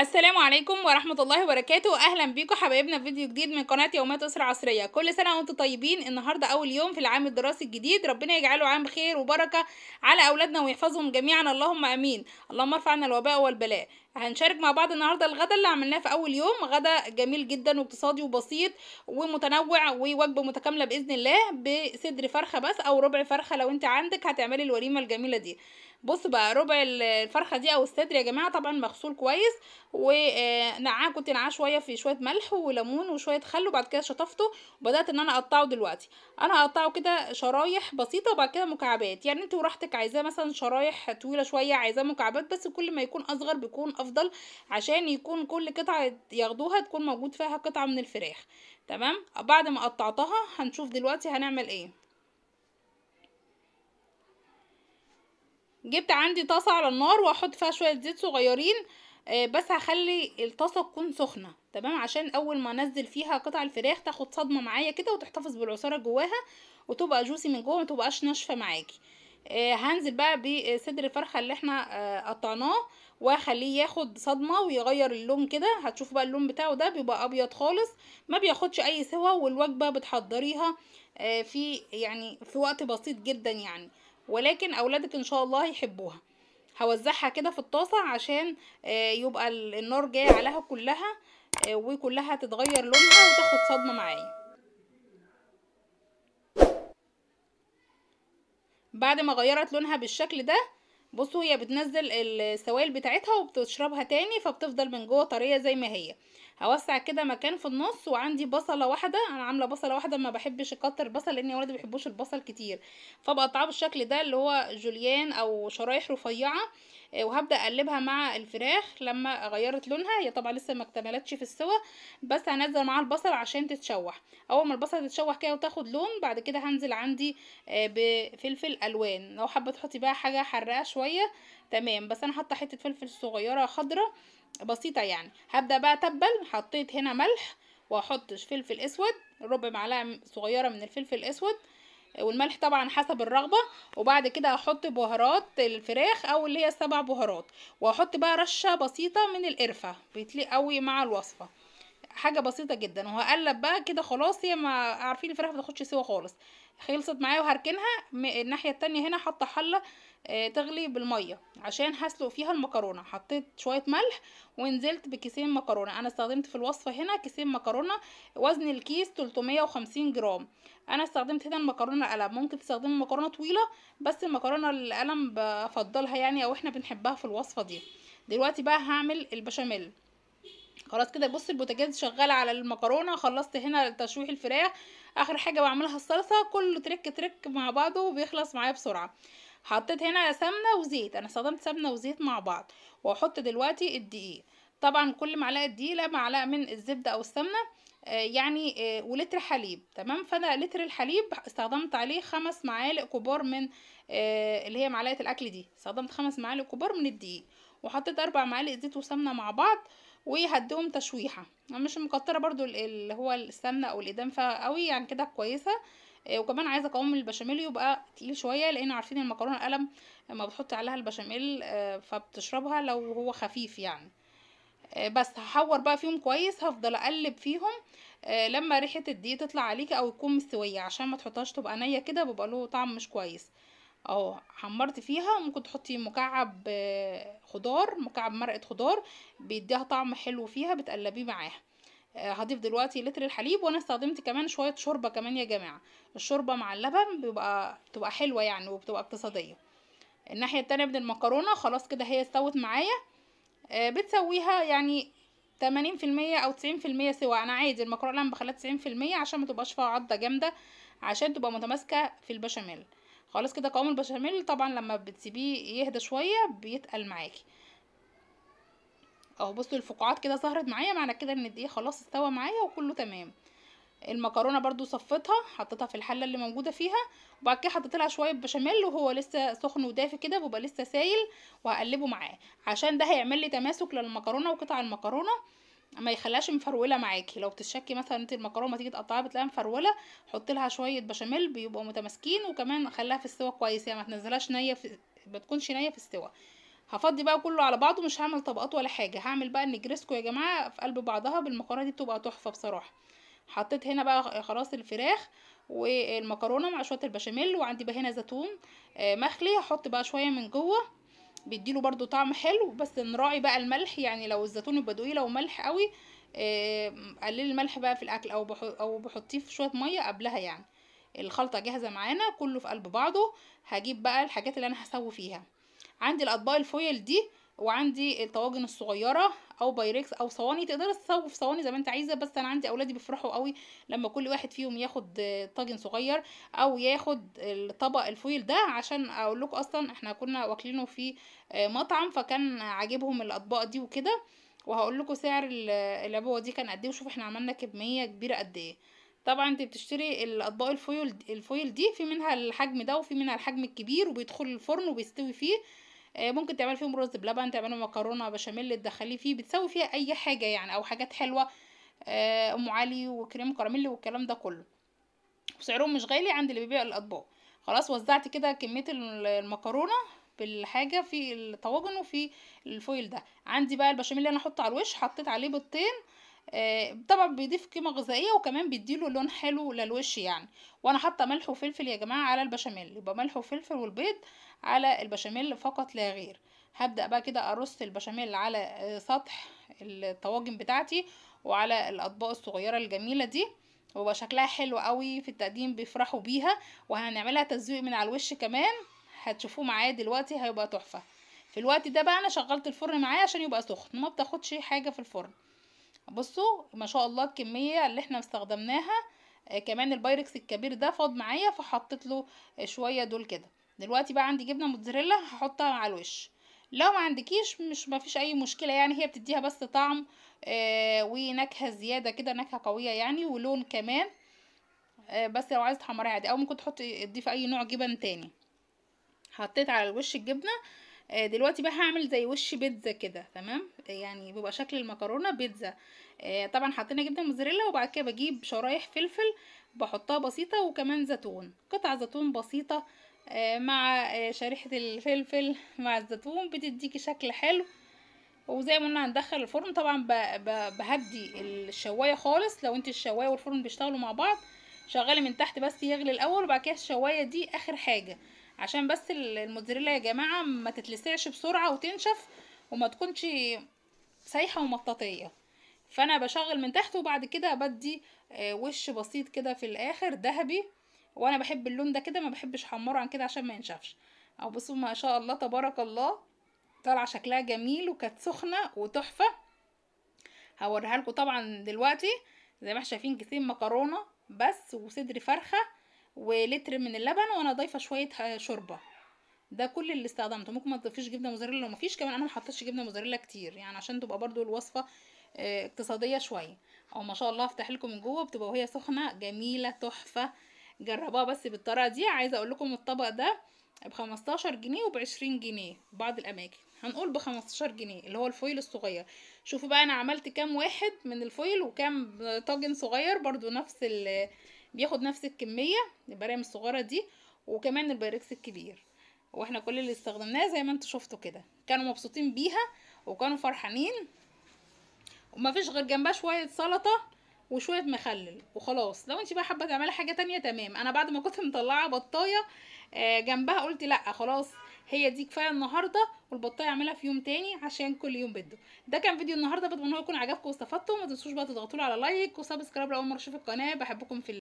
السلام عليكم ورحمة الله وبركاته أهلا بيكم حبايبنا في فيديو جديد من قناة يومات أسرة عصرية كل سنة وانتم طيبين النهاردة أول يوم في العام الدراسي الجديد ربنا يجعله عام خير وبركة على أولادنا ويحفظهم جميعا اللهم أمين اللهم ارفع عنا الوباء والبلاء هنشارك مع بعض النهارده الغدا اللي عملناه في اول يوم غدا جميل جدا واقتصادي وبسيط ومتنوع ووجبه متكامله باذن الله بصدر فرخه بس او ربع فرخه لو انت عندك هتعملي الوليمه الجميله دي بص بقى ربع الفرخه دي او الصدر يا جماعه طبعا مغسول كويس ونعاه كنت نعاه شويه في شويه ملح وليمون وشويه خل وبعد كده شطفته وبدات ان انا اقطعه دلوقتي انا هقطعه كده شرايح بسيطه وبعد كده مكعبات يعني انت وراحتك عايزاه مثلا شرايح طويله شويه عايزاه مكعبات بس كل ما يكون اصغر بيكون الافضل عشان يكون كل قطعه ياخدوها تكون موجود فيها قطعه من الفراخ تمام بعد ما قطعتها هنشوف دلوقتي هنعمل ايه جبت عندي طاسه على النار واحط فيها شويه زيت صغيرين آه، بس هخلي الطاسه تكون سخنه تمام عشان اول ما انزل فيها قطع الفراخ تاخد صدمه معايا كده وتحتفظ بالعصاره جواها وتبقى جوسي من جوه متبقاش ناشفه معاكي آه، هنزل بقى بصدر الفرخه اللي احنا آه، قطعناه واخليه ياخد صدمه ويغير اللون كده هتشوفوا بقى اللون بتاعه ده بيبقى ابيض خالص ما بياخدش اي سوا والوجبه بتحضريها آه، في يعني في وقت بسيط جدا يعني ولكن اولادك ان شاء الله يحبوها هوزعها كده في الطاسه عشان آه، يبقى النار جايه عليها كلها آه، وكلها تتغير لونها وتاخد صدمه معايا بعد ما غيرت لونها بالشكل ده بصوا هي بتنزل السوائل بتاعتها وبتشربها تاني فبتفضل من جوه طريه زي ما هي هوسع كده مكان في النص وعندي بصله واحده انا عامله بصله واحده ما بحبش اكتر بصل لان ولادي ما بيحبوش البصل كتير فبقطعه بالشكل ده اللي هو جوليان او شرايح رفيعه آه، وهبدا اقلبها مع الفراخ لما غيرت لونها هي طبعا لسه ما اكتملتش في السوا بس هنزل معاها البصل عشان تتشوح اول ما البصله تتشوح كده وتاخد لون بعد كده هنزل عندي آه، بفلفل الوان لو حابه تحطي بقى حاجه حراقه شويه شويه تمام بس انا حاطه حته فلفل صغيره خضره بسيطه يعني هبدا بقى اتبل حطيت هنا ملح واحط فلفل اسود ربع معلقه صغيره من الفلفل الاسود والملح طبعا حسب الرغبه وبعد كده احط بهارات الفراخ او اللي هي السبع بهارات واحط بقى رشه بسيطه من القرفه بتليق قوي مع الوصفه حاجه بسيطه جدا وهقلب بقى كده خلاص هي ما عارفين الفراخ ما تاخدش سوا خالص خلصت معايا وهركنها الناحيه التانية هنا حاطه حله آه، تغلي بالميه عشان هسلق فيها المكرونه حطيت شويه ملح ونزلت بكيسين مكرونه انا استخدمت في الوصفه هنا كيسين مكرونه وزن الكيس 350 جرام انا استخدمت هنا المكرونه قلم ممكن تستخدمي مكرونه طويله بس المكرونه القلم بفضلها يعني او احنا بنحبها في الوصفه دي دلوقتي بقى هعمل البشاميل خلاص كده بص البوتاجاز شغال على المكرونه خلصت هنا تشويح الفراخ اخر حاجه بعملها الصلصه كله ترك ترك مع بعضه بيخلص معايا بسرعه حطيت هنا سمنه وزيت انا استخدمت سمنه وزيت مع بعض واحط دلوقتي الدقيق طبعا كل معلقه دقيق معلقه من الزبده او السمنه آه، يعني آه، ولتر حليب تمام فانا لتر الحليب استخدمت عليه خمس معالق كبار من آه، اللي هي معلقه الاكل دي استخدمت خمس معالق كبار من الدقيق وحطيت اربع معالق زيت وسمنه مع بعض وهديهم تشويحه مش مكتره برضو اللي هو السمنه او الايدام فقوي يعني كده كويسه آه، وكمان عايزه قوام البشاميل يبقى تقيل شويه لان عارفين المكرونه القلم لما بتحط عليها البشاميل آه، فبتشربها لو هو خفيف يعني آه، بس هحور بقى فيهم كويس هفضل اقلب فيهم لما ريحه الدقيق تطلع عليكي او تكون مستويه عشان ما تحطهاش تبقى نيه كده بيبقى له طعم مش كويس اه حمرت فيها ممكن تحطي مكعب آه، خضار مكعب مرقه خضار بيديها طعم حلو فيها بتقلبيه معاها آه، هضيف دلوقتي لتر الحليب وانا استخدمت كمان شويه شوربه كمان يا جماعه الشوربه مع اللبن بيبقى بتبقى حلوه يعني وبتبقى اقتصاديه الناحيه التانية من المكرونه خلاص كده هي استوت معايا آه، بتسويها يعني 80% او 90% سوا انا عادي المكرونه لما بخليها 90% عشان ما تبقاش فيها عضه جامده عشان تبقى متماسكه في البشاميل خلاص كده قوام البشاميل طبعا لما بتسيبيه يهدى شويه بيتقل معاكي اهو بصوا الفقاعات كده ظهرت معايا معنى كده ان الدقيق خلاص استوى معايا وكله تمام المكرونه برضو صفيتها حطيتها في الحله اللي موجوده فيها وبعد كده حطيت لها شويه بشاميل وهو لسه سخن ودافي كده بيبقى لسه سايل وهقلبه معاه عشان ده هيعمل لي تماسك للمكرونه وقطع المكرونه ما يخليهاش مفروله معاكي لو بتشكي مثلا انت المكرونه تيجي تقطعها بتلاقيها مفروله حط لها شويه بشاميل بيبقوا متماسكين وكمان خليها في السوا كويس يعني ما تنزلهاش نيه في ما تكونش نيه في السوا هفضي بقى كله على بعضه مش هعمل طبقات ولا حاجه هعمل بقى النجرسكو يا جماعه في قلب بعضها بالمكرونه دي بتبقى تحفه بصراحه حطيت هنا بقى خلاص الفراخ والمكرونه مع شويه البشاميل وعندي بقى هنا زيتون آه، مخلي هحط بقى شويه من جوه بيديله برضو طعم حلو بس نراعي بقى الملح يعني لو الزيتون البدوي لو ملح قوي آه، قلل الملح بقى في الاكل او او بحطيه في شويه ميه قبلها يعني الخلطه جاهزه معانا كله في قلب بعضه هجيب بقى الحاجات اللي انا هسوي فيها عندي الاطباق الفويل دي وعندي الطواجن الصغيره او بايركس او صواني تقدر تصوب في صواني زي ما انت عايزه بس انا عندي اولادي بيفرحوا قوي لما كل واحد فيهم ياخد طاجن صغير او ياخد الطبق الفويل ده عشان اقول لكم اصلا احنا كنا واكلينه في مطعم فكان عاجبهم الاطباق دي وكده وهقول لكم سعر العبوه دي كان قد ايه وشوف احنا عملنا كميه كبيره قد ايه طبعا انت بتشتري الاطباق الفويل الفويل دي في منها الحجم ده وفي منها الحجم الكبير وبيدخل الفرن وبيستوي فيه آه، ممكن تعمل فيهم رز بلبن تعملي مكرونه بشاميل تدخليه فيه بتسوي فيها اي حاجه يعني او حاجات حلوه آه، ام علي وكريم كراميل والكلام ده كله وسعرهم مش غالي عند اللي بيبيع الاطباق خلاص وزعت كده كميه المكرونه بالحاجه في الطواجن وفي الفويل ده عندي بقى البشاميل اللي انا احطه على الوش حطيت عليه بيضتين آه، طبعا بيضيف قيمه غذائيه وكمان بيديله لون حلو للوش يعني وانا حاطه ملح وفلفل يا جماعه على البشاميل يبقى ملح وفلفل والبيض على البشاميل فقط لا غير هبدا بقى كده ارص البشاميل على آه، سطح الطواجن بتاعتي وعلى الاطباق الصغيره الجميله دي وبقى شكلها حلو قوي في التقديم بيفرحوا بيها وهنعملها تزويق من على الوش كمان هتشوفوه معايا دلوقتي هيبقى تحفه في الوقت ده بقى انا شغلت الفرن معايا عشان يبقى سخن ما بتاخدش حاجه في الفرن بصوا ما شاء الله الكمية اللي احنا استخدمناها آه، كمان البايركس الكبير ده فاض معايا فحطيت له شوية دول كده دلوقتي بقى عندي جبنة موتزاريلا هحطها على الوش لو ما عندكيش مش ما فيش اي مشكلة يعني هي بتديها بس طعم آه ونكهة زيادة كده نكهة قوية يعني ولون كمان آه بس لو عايزة تحمريها عادي او ممكن تحطي تضيفي اي نوع جبن تاني حطيت على الوش الجبنة آه، دلوقتي بقى هعمل زي وش بيتزا كده تمام يعني بيبقى شكل المكرونه بيتزا آه، طبعا حطينا جبنه موزاريلا وبعد كده بجيب شرايح فلفل بحطها بسيطه وكمان زيتون قطع زيتون بسيطه آه، مع شريحه الفلفل مع الزيتون بتديكي شكل حلو وزي ما قلنا هندخل الفرن طبعا بهدي الشوايه خالص لو انت الشوايه والفرن بيشتغلوا مع بعض شغالي من تحت بس يغلي الاول وبعد كده الشوايه دي اخر حاجه عشان بس الموتزاريلا يا جماعه ما تتلسعش بسرعه وتنشف وما تكونش سايحه ومطاطيه فانا بشغل من تحت وبعد كده بدي آه، وش بسيط كده في الاخر ذهبي وانا بحب اللون ده كده ما بحبش حمره عن كده عشان ما ينشفش او بصوا ما شاء الله تبارك الله طالعه شكلها جميل وكانت سخنه وتحفه هوريها لكم طبعا دلوقتي زي ما احنا شايفين جسيم مكرونه بس وصدر فرخه ولتر من اللبن وانا ضايفه شويه شوربه ده كل اللي استخدمته ممكن ما تضيفيش جبنه موزاريلا لو مفيش كمان انا ما حطيتش جبنه موزاريلا كتير يعني عشان تبقى برضو الوصفه آه، اقتصاديه شويه او ما شاء الله افتح لكم من جوه بتبقى وهي سخنه جميله تحفه جربوها بس بالطريقه دي عايزه اقول لكم الطبق ده ب 15 جنيه وب 20 جنيه بعض الاماكن هنقول ب 15 جنيه اللي هو الفويل الصغير شوفوا بقى انا عملت كام واحد من الفويل وكام طاجن صغير برضو نفس بياخد نفس الكمية البرام الصغيرة دي وكمان البيركس الكبير واحنا كل اللي استخدمناه زي ما انتوا شفتوا كده كانوا مبسوطين بيها وكانوا فرحانين ومفيش غير جنبها شوية سلطة وشوية مخلل وخلاص لو انت بقى حابة تعملي حاجة تانية تمام انا بعد ما كنت مطلعة بطاية آه، جنبها قلت لا خلاص هي دي كفايه النهارده والبطايه اعملها في يوم تاني عشان كل يوم بده ده كان فيديو النهارده بتمنى يكون عجبكم واستفدتم ما تنسوش بقى تضغطوا على لايك وسبسكرايب لو اول مره تشوفوا القناه بحبكم في